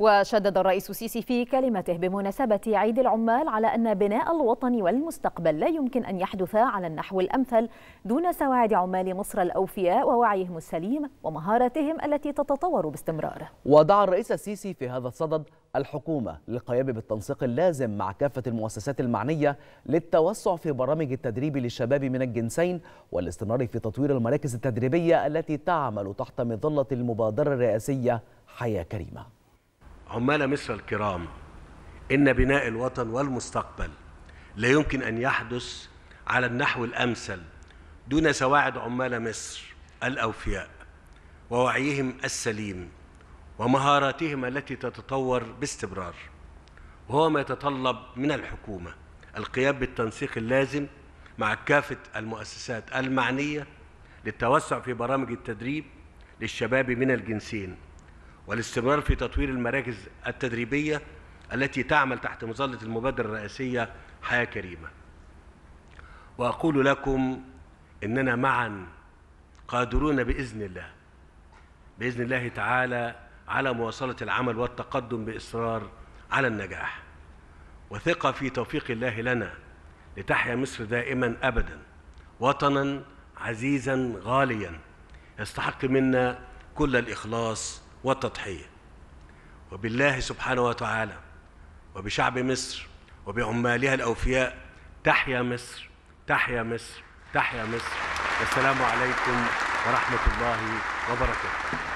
وشدد الرئيس السيسي في كلمته بمناسبة عيد العمال على أن بناء الوطن والمستقبل لا يمكن أن يحدث على النحو الأمثل دون سواعد عمال مصر الأوفياء ووعيهم السليم ومهاراتهم التي تتطور باستمرار ودعا الرئيس السيسي في هذا الصدد الحكومة للقيام بالتنسيق اللازم مع كافة المؤسسات المعنية للتوسع في برامج التدريب للشباب من الجنسين والاستمرار في تطوير المراكز التدريبية التي تعمل تحت مظلة المبادرة الرئاسية حياة كريمة عمال مصر الكرام إن بناء الوطن والمستقبل لا يمكن أن يحدث على النحو الأمثل دون سواعد عمال مصر الأوفياء ووعيهم السليم ومهاراتهم التي تتطور باستمرار وهو ما يتطلب من الحكومة القيام بالتنسيق اللازم مع كافة المؤسسات المعنية للتوسع في برامج التدريب للشباب من الجنسين والاستمرار في تطوير المراكز التدريبية التي تعمل تحت مظلة المبادرة الرئاسية حياة كريمة وأقول لكم إننا معا قادرون بإذن الله بإذن الله تعالى على مواصلة العمل والتقدم بإصرار على النجاح وثقة في توفيق الله لنا لتحيا مصر دائما أبدا وطنا عزيزا غاليا يستحق منا كل الإخلاص والتضحية وبالله سبحانه وتعالى وبشعب مصر وبعمالها الأوفياء تحيا مصر تحيا مصر تحيا مصر والسلام عليكم ورحمة الله وبركاته